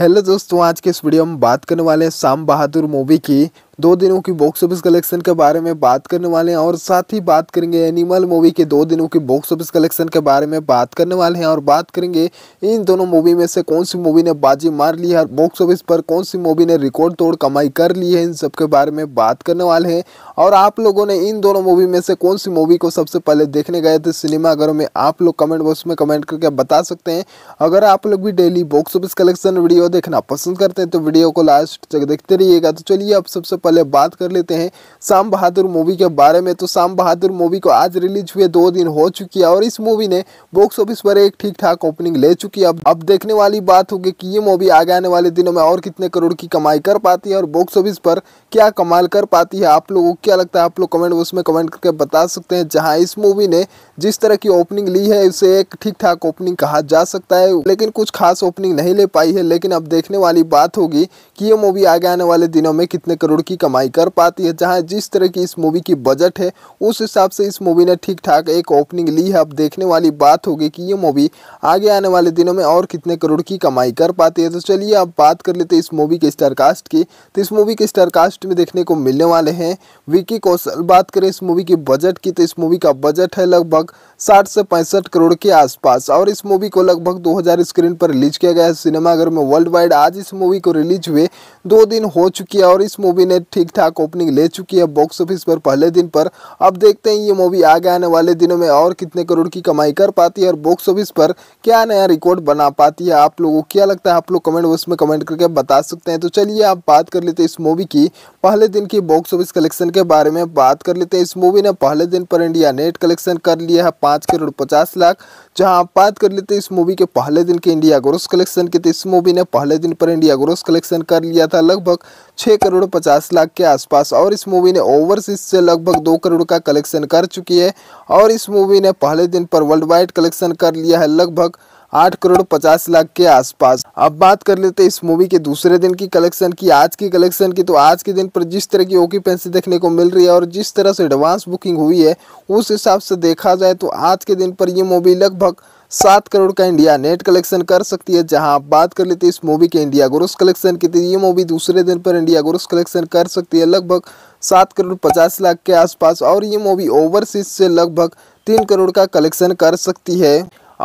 hello दोस्तों आज के इस वीडियो में बात करने वाले हैं शाम बहादुर मूवी की दो दिनों की बॉक्स ऑफिस कलेक्शन के बारे में बात करने वाले हैं और साथ ही बात करेंगे एनिमल मूवी के दो दिनों की बॉक्स ऑफिस कलेक्शन के बारे में बात करने वाले हैं और बात करेंगे इन दोनों मूवी में से कौन सी मूवी ने बाजी मार ली है बॉक्स ऑफिस पर कौन सी मूवी ने रिकॉर्ड तोड़ कमाई कर ली है इन सब के बारे में बात करने वाले हैं और आप लोगों ने इन दोनों मूवी में से कौन सी मूवी को सबसे पहले देखने गए थे सिनेमाघरों में आप लोग कमेंट बॉक्स में कमेंट करके बता सकते हैं अगर आप लोग भी daily box office collection video देखना पसंद करते हैं तो वीडियो को लास्ट तक देखते रहिएगा तो चलिए आप सबसे पहले पहले बात कर लेते हैं शाम बहादुर मूवी के बारे में तो शाम बहादुर मूवी को आज रिलीज हुए दो दिन हो चुकी है और इस मूवी ने बॉक्स ऑफिस पर एक ठीक ठाक ओपनिंग ले चुकी है अब अब देखने वाली बात होगी कि ये मूवी आगे आने वाले दिनों में और कितने करोड़ की कमाई कर पाती है और बॉक्स ऑफिस पर क्या कमाल कर पाती है आप लोगों को क्या लगता है आप लोग कमेंट बॉक्स में कमेंट करके बता सकते हैं जहाँ इस मूवी ने जिस तरह की ओपनिंग ली है उसे एक ठीक ठाक ओपनिंग कहा जा सकता है लेकिन कुछ खास ओपनिंग नहीं ले पाई है लेकिन अब देखने वाली बात होगी कि ये मूवी आगे आने वाले दिनों में कितने करोड़ की कमाई कर पाती है जहाँ जिस तरह की इस मूवी की बजट है उस हिसाब से इस मूवी ने ठीक ठाक एक ओपनिंग ली है अब देखने वाली बात होगी कि ये मूवी आगे आने वाले दिनों में और कितने करोड़ की कमाई कर पाती है तो चलिए अब बात कर लेते हैं इस मूवी के स्टारकास्ट की तो इस मूवी के स्टारकास्ट में देखने को मिलने वाले हैं विकी कौशल बात करें इस मूवी की बजट की तो इस मूवी का बजट है लगभग साठ से पैंसठ करोड़ के आसपास और इस मूवी को लगभग 2000 स्क्रीन पर रिलीज किया गया है सिनेमाघर में वर्ल्ड वाइड आज इस मूवी को रिलीज हुए दो दिन हो चुकी है और इस मूवी ने ठीक ठाक ओपनिंग ले चुकी है बॉक्स ऑफिस पर पहले दिन पर अब देखते हैं ये मूवी आगे आने वाले दिनों में और कितने करोड़ की कमाई कर पाती है और बॉक्स ऑफिस पर क्या नया रिकॉर्ड बना पाती है आप लोगों को क्या लगता है आप लोग कमेंट बॉक्स में कमेंट करके बता सकते हैं तो चलिए आप बात कर लेते हैं इस मूवी की पहले दिन की बॉक्स ऑफिस कलेक्शन के बारे में बात कर लेते हैं इस मूवी ने पहले दिन पर इंडिया नेट कलेक्शन कर लिया है पाँच करोड़ पचास लाख जहाँ आप बात कर लेते हैं इस मूवी के पहले दिन के इंडिया ग्रोस कलेक्शन के तो इस मूवी ने पहले दिन पर इंडिया ग्रोस कलेक्शन कर लिया था लगभग छः करोड़ पचास लाख के आसपास और इस मूवी ने ओवरसीज से लगभग दो करोड़ का कलेक्शन कर चुकी है और इस मूवी ने पहले दिन पर वर्ल्ड वाइड कलेक्शन कर लिया है लगभग आठ करोड़ पचास लाख के आसपास अब बात कर लेते हैं इस मूवी के दूसरे दिन की कलेक्शन की आज की कलेक्शन की तो आज के दिन पर जिस तरह की ऑक्यूपेंसी देखने को मिल रही है और जिस तरह से एडवांस बुकिंग हुई है उस हिसाब से देखा जाए तो आज के दिन पर ये मूवी लगभग सात करोड़ का इंडिया नेट कलेक्शन कर सकती है जहां आप बात कर लेते हैं इस मूवी के इंडिया ग्रोस कलेक्शन की तो ये मूवी दूसरे दिन पर इंडिया ग्रोस कलेक्शन कर सकती है लगभग सात करोड़ पचास लाख के आसपास और ये मूवी ओवरसीज से लगभग तीन करोड़ का कलेक्शन कर सकती है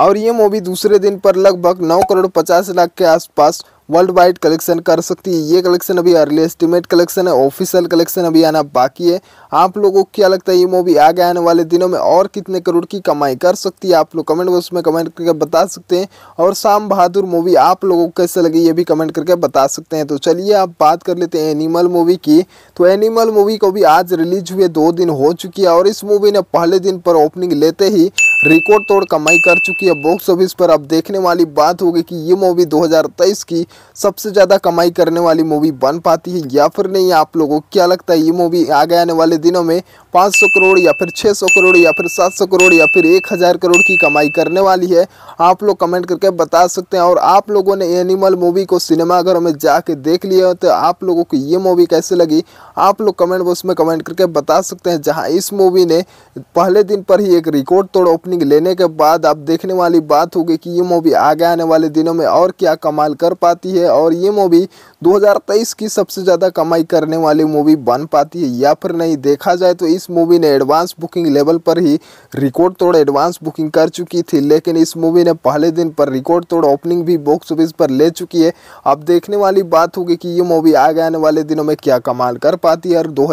और ये मूवी दूसरे दिन पर लगभग नौ करोड़ पचास लाख के आसपास वर्ल्ड वाइड कलेक्शन कर सकती है ये कलेक्शन अभी अर्ली एस्टिमेट कलेक्शन है ऑफिशियल कलेक्शन अभी आना बाकी है आप लोगों को क्या लगता है ये मूवी आगे आने वाले दिनों में और कितने करोड़ की कमाई कर सकती है आप लोग कमेंट बॉक्स में कमेंट करके बता सकते हैं और शाम बहादुर मूवी आप लोगों को कैसे लगी ये भी कमेंट करके बता सकते हैं तो चलिए आप बात कर लेते हैं एनिमल मूवी की तो एनिमल मूवी को भी आज रिलीज हुए दो दिन हो चुकी है और इस मूवी ने पहले दिन पर ओपनिंग लेते ही रिकॉर्ड तोड़ कमाई कर चुकी है बॉक्स ऑफिस पर अब देखने वाली बात होगी कि ये मूवी 2023 की सबसे ज़्यादा कमाई करने वाली मूवी बन पाती है या फिर नहीं आप लोगों को क्या लगता है ये मूवी आगे आने वाले दिनों में 500 करोड़ या फिर 600 करोड़ या फिर 700 करोड़ या फिर 1000 करोड़ की कमाई करने वाली है आप लोग कमेंट करके बता सकते हैं और आप लोगों ने एनिमल मूवी को सिनेमाघरों में जाके देख लिया तो आप लोगों को ये मूवी कैसे लगी आप लोग कमेंट बॉक्स में कमेंट करके बता सकते हैं जहाँ इस मूवी ने पहले दिन पर ही एक रिकॉर्ड तोड़ ओपनिंग लेने के बाद अब देखने वाली बात होगी कि ये मूवी आगे आने वाले दिनों में और क्या कमाल कर पाती है और ये मूवी 2023 की सबसे ज़्यादा कमाई करने वाली मूवी बन पाती है या फिर नहीं देखा जाए तो इस मूवी ने एडवांस बुकिंग लेवल पर ही रिकॉर्ड तोड़ एडवांस बुकिंग कर चुकी थी लेकिन इस मूवी ने पहले दिन पर रिकॉर्ड तोड़ ओपनिंग भी बॉक्स ऑफिस पर ले चुकी है अब देखने वाली बात होगी कि ये मूवी आगे आने वाले दिनों में क्या कमाल कर पाती है और दो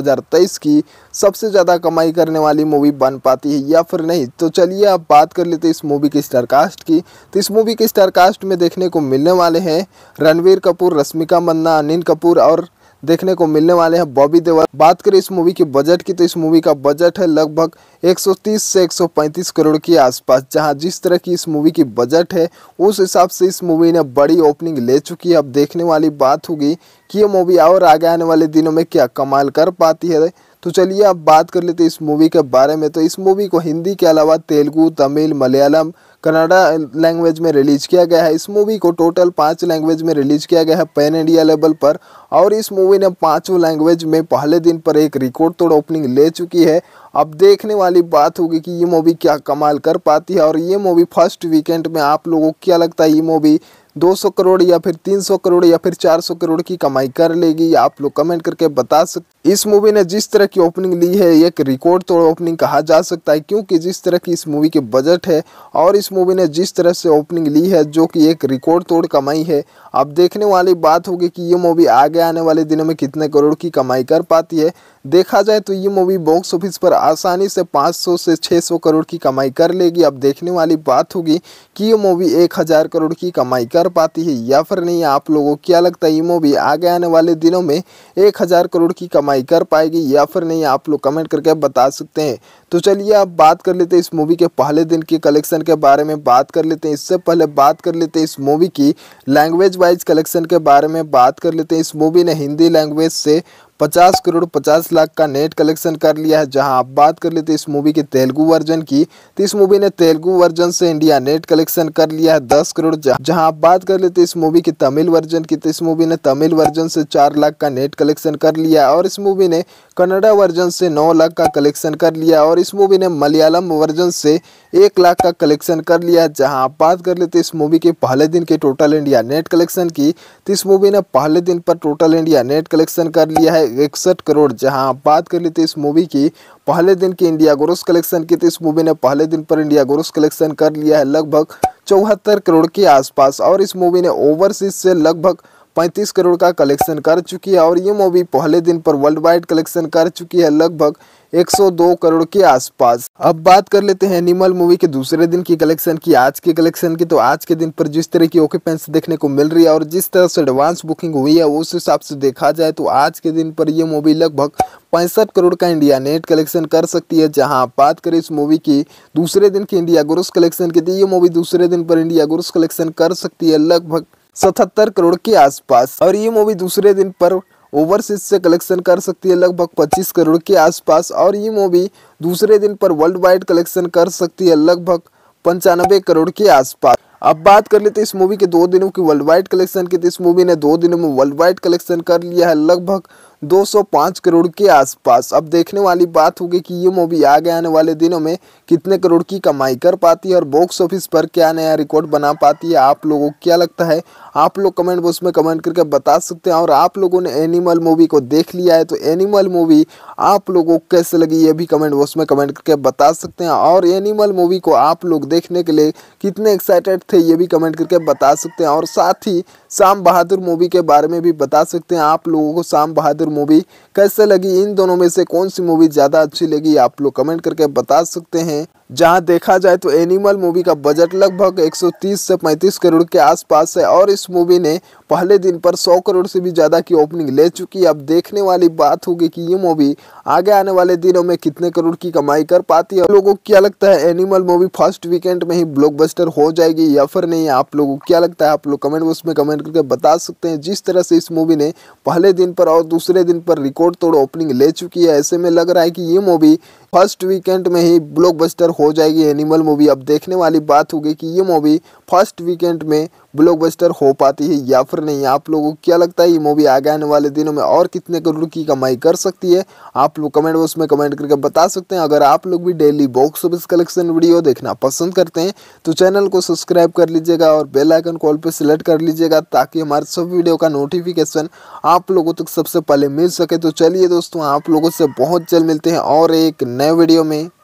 की सबसे ज़्यादा कमाई करने वाली मूवी बन पाती है या फिर नहीं तो चलिए चलिए अब बात कर लेते हैं इस मूवी के स्टारकास्ट की तो इस मूवी के स्टारकास्ट में देखने को मिलने वाले हैं रणवीर कपूर रश्मिका मन्ना अनिल कपूर और देखने को मिलने वाले हैं बॉबी देवल बात करें इस मूवी के बजट की तो इस मूवी का बजट है लगभग 130 से 135 करोड़ के आसपास जहां जिस तरह की इस मूवी की बजट है उस हिसाब से इस मूवी ने बड़ी ओपनिंग ले चुकी है अब देखने वाली बात होगी कि ये मूवी और आगे आने वाले दिनों में क्या कमाल कर पाती है तो चलिए अब बात कर लेते हैं इस मूवी के बारे में तो इस मूवी को हिंदी के अलावा तेलुगू तमिल मलयालम कनाडा लैंग्वेज में रिलीज किया गया है इस मूवी को टोटल पाँच लैंग्वेज में रिलीज किया गया है पैन इंडिया लेवल पर और इस मूवी ने पाँचों लैंग्वेज में पहले दिन पर एक रिकॉर्ड तोड़ ओपनिंग ले चुकी है अब देखने वाली बात होगी कि ये मूवी क्या कमाल कर पाती है और ये मूवी फर्स्ट वीकेंड में आप लोगों को क्या लगता है ये मूवी 200 करोड़ या फिर 300 करोड़ या फिर 400 करोड़ की कमाई कर लेगी आप लोग कमेंट करके बता सकते इस मूवी ने जिस तरह की ओपनिंग ली है एक रिकॉर्ड तोड़ ओपनिंग कहा जा सकता है क्योंकि जिस तरह की इस मूवी के बजट है और इस मूवी ने जिस तरह से ओपनिंग ली है जो कि एक रिकॉर्ड तोड़ कमाई है अब देखने वाली बात होगी कि ये मूवी आगे आने वाले दिनों में कितने करोड़ की कमाई कर पाती है देखा जाए तो ये मूवी बॉक्स ऑफिस पर आसानी से 500 से 600 करोड़ की कमाई कर लेगी अब देखने वाली बात होगी कि ये मूवी 1000 करोड़ की कमाई कर पाती है या फिर नहीं आप लोगों को क्या लगता है ये मूवी आगे आने वाले दिनों में 1000 करोड़ की कमाई कर पाएगी या फिर नहीं आप लोग कमेंट करके बता सकते हैं तो चलिए आप बात कर लेते हैं इस मूवी के पहले दिन के कलेक्शन के बारे में बात कर लेते हैं इससे पहले बात कर लेते हैं इस मूवी की लैंग्वेज वाइज कलेक्शन के बारे में बात कर लेते हैं इस मूवी ने हिंदी लैंग्वेज से पचास करोड़ पचास लाख का नेट कलेक्शन कर लिया है जहां आप बात कर लेते इस मूवी के तेलुगू वर्जन की तो इस मूवी ने तेलुगु वर्जन से इंडिया नेट कलेक्शन कर लिया है दस करोड़ जहाँ आप बात कर लेते इस मूवी की तमिल वर्जन की तो इस मूवी ने तमिल वर्जन से चार लाख का नेट कलेक्शन कर लिया और इस मूवी ने कन्नडा वर्जन से नौ लाख का कलेक्शन कर लिया और इस मूवी ने मलयालम वर्जन से एक लाख का कलेक्शन कर लिया जहां आप बात कर लेते इस मूवी के पहले दिन के टोटल इंडिया नेट कलेक्शन की तो इस मूवी ने पहले दिन पर टोटल इंडिया नेट कलेक्शन कर लिया है इकसठ करोड़ जहां बात कर लेते इस मूवी की पहले दिन की इंडिया ग्रोस कलेक्शन की तो इस मूवी ने पहले दिन पर इंडिया ग्रोस कलेक्शन कर लिया है लगभग चौहत्तर करोड़ के आसपास और इस मूवी ने ओवरसीज से लगभग 35 करोड़ का कलेक्शन कर चुकी है और ये मूवी पहले दिन पर वर्ल्ड वाइड कलेक्शन कर चुकी है लगभग 102 करोड़ के आसपास अब बात कर लेते हैं एनिमल मूवी के दूसरे दिन की कलेक्शन की आज के कलेक्शन की तो आज के दिन पर जिस तरह की ऑक्यूपेंस देखने को मिल रही है और जिस तरह से एडवांस बुकिंग हुई है उस हिसाब से देखा जाए तो आज के दिन पर यह मूवी लगभग पैंसठ करोड़ का इंडिया नेट कलेक्शन कर सकती है जहां बात करें इस मूवी की दूसरे दिन की इंडिया गुरुस कलेक्शन की तो ये मूवी दूसरे दिन पर इंडिया गुरुस कलेक्शन कर सकती है लगभग सतहत्तर करोड़ के आसपास और ये मूवी दूसरे दिन पर ओवरसीज से कलेक्शन कर सकती है लगभग 25 करोड़ के आसपास और ये मूवी दूसरे दिन पर वर्ल्ड वाइड कलेक्शन कर सकती है लगभग पंचानबे करोड़ के आसपास अब बात कर लेते हैं इस मूवी के दो दिनों की वर्ल्ड वाइड कलेक्शन की तो इस मूवी ने दो दिनों में वर्ल्ड वाइड कलेक्शन कर लिया है लगभग 205 करोड़ के आसपास अब देखने वाली बात होगी कि ये मूवी आगे आने वाले दिनों में कितने करोड़ की कमाई कर पाती है और बॉक्स ऑफिस पर क्या नया रिकॉर्ड बना पाती है आप लोगों को क्या लगता है आप लोग कमेंट बॉक्स में कमेंट करके बता सकते हैं और आप लोगों ने एनिमल मूवी को देख लिया है तो एनिमल मूवी आप लोगों को कैसे लगी ये भी कमेंट बॉक्स में कमेंट करके बता सकते हैं और एनिमल मूवी को आप लोग देखने के लिए कितने एक्साइटेड थे ये भी कमेंट करके बता सकते हैं और साथ ही शाम बहादुर मूवी के बारे में भी बता सकते हैं आप लोगों को शाम बहादुर मूवी कैसे लगी इन दोनों में से कौन सी मूवी ज़्यादा अच्छी लगी आप लोग कमेंट करके बता सकते हैं जहां देखा जाए तो एनिमल मूवी का बजट लगभग 130 से 35 करोड़ के आसपास है और इस मूवी ने पहले दिन पर 100 करोड़ से भी ज़्यादा की ओपनिंग ले चुकी है अब देखने वाली बात होगी कि ये मूवी आगे आने वाले दिनों में कितने करोड़ की कमाई कर पाती है लोगों को क्या लगता है एनिमल मूवी फर्स्ट वीकेंड में ही ब्लॉकबस्टर हो जाएगी या फिर नहीं आप लोगों को क्या लगता है आप लोग कमेंट बॉक्स में कमेंट करके बता सकते हैं जिस तरह से इस मूवी ने पहले दिन पर और दूसरे दिन पर रिकॉर्ड तोड़ ओपनिंग ले चुकी है ऐसे में लग रहा है कि ये मूवी फर्स्ट वीकेंड में ही ब्लॉकबस्टर हो जाएगी एनिमल मूवी अब देखने वाली बात होगी कि ये मूवी फर्स्ट वीकेंड में ब्लॉकबस्टर हो पाती है या फिर नहीं आप लोगों को क्या लगता है ये मूवी आगे आने वाले दिनों में और कितने करोड़ की कमाई कर सकती है आप लोग कमेंट बॉक्स में कमेंट करके बता सकते हैं अगर आप लोग भी daily box office collection video देखना पसंद करते हैं तो चैनल को सब्सक्राइब कर लीजिएगा और बेलाइकन कॉल पर सिलेक्ट कर लीजिएगा ताकि हमारे सब वीडियो का नोटिफिकेशन आप लोगों तक सबसे पहले मिल सके तो चलिए दोस्तों आप लोगों से बहुत जल्द मिलते हैं और एक नए वीडियो में